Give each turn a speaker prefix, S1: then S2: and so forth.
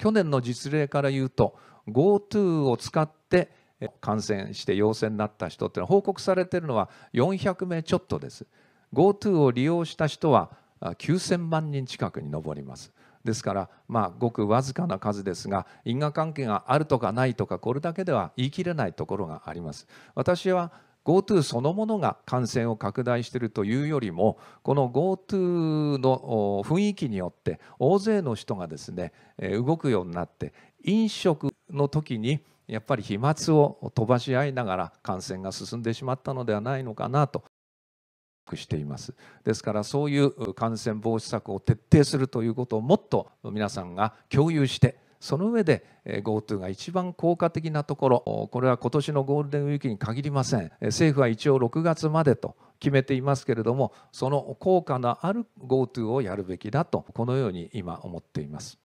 S1: 去年の実例から言うと GoTo を使って感染して陽性になった人っていうのは報告されているのは400名ちょっとです GoTo を利用した人は9000万人近くに上りますですから、まあ、ごくわずかな数ですが因果関係があるとかないとかこれだけでは言い切れないところがあります私は GoTo そのものが感染を拡大しているというよりもこの GoTo の雰囲気によって大勢の人がですね動くようになって飲食の時にやっぱり飛沫を飛ばし合いながら感染が進んでしまったのではないのかなと。していますですからそういう感染防止策を徹底するということをもっと皆さんが共有してその上で GoTo が一番効果的なところこれは今年のゴールデンウィークに限りません政府は一応6月までと決めていますけれどもその効果のある GoTo をやるべきだとこのように今思っています。